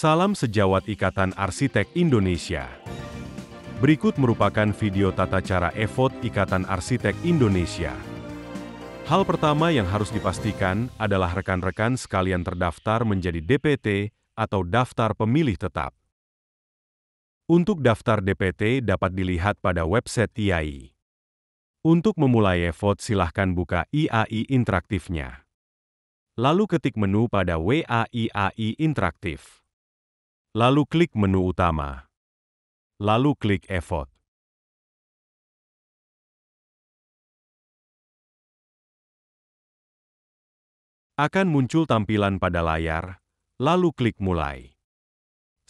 Salam sejawat Ikatan Arsitek Indonesia. Berikut merupakan video tata cara EVOT Ikatan Arsitek Indonesia. Hal pertama yang harus dipastikan adalah rekan-rekan sekalian terdaftar menjadi DPT atau daftar pemilih tetap. Untuk daftar DPT dapat dilihat pada website IAI. Untuk memulai EVOT silahkan buka IAI interaktifnya. Lalu ketik menu pada WAIAI interaktif. Lalu klik menu utama. Lalu klik Effort. Akan muncul tampilan pada layar, lalu klik Mulai.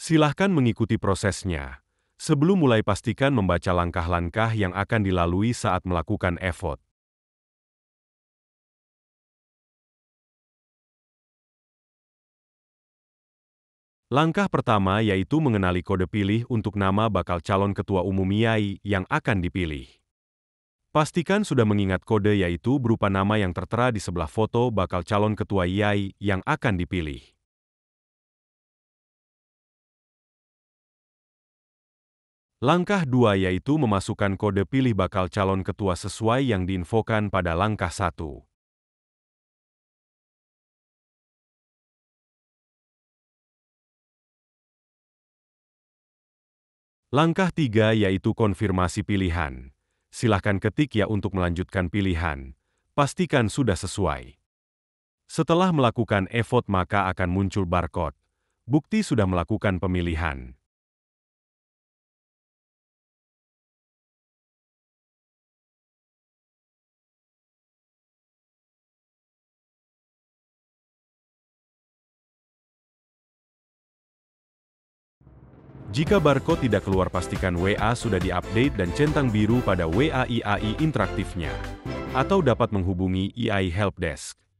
Silahkan mengikuti prosesnya. Sebelum mulai pastikan membaca langkah-langkah yang akan dilalui saat melakukan effort. Langkah pertama yaitu mengenali kode pilih untuk nama bakal calon ketua umum IAI yang akan dipilih. Pastikan sudah mengingat kode yaitu berupa nama yang tertera di sebelah foto bakal calon ketua IAI yang akan dipilih. Langkah dua yaitu memasukkan kode pilih bakal calon ketua sesuai yang diinfokan pada langkah 1. Langkah tiga yaitu konfirmasi pilihan. Silahkan ketik ya untuk melanjutkan pilihan. Pastikan sudah sesuai. Setelah melakukan effort maka akan muncul barcode. Bukti sudah melakukan pemilihan. Jika barcode tidak keluar pastikan WA sudah diupdate dan centang biru pada WA IAI interaktifnya. Atau dapat menghubungi IAI Helpdesk.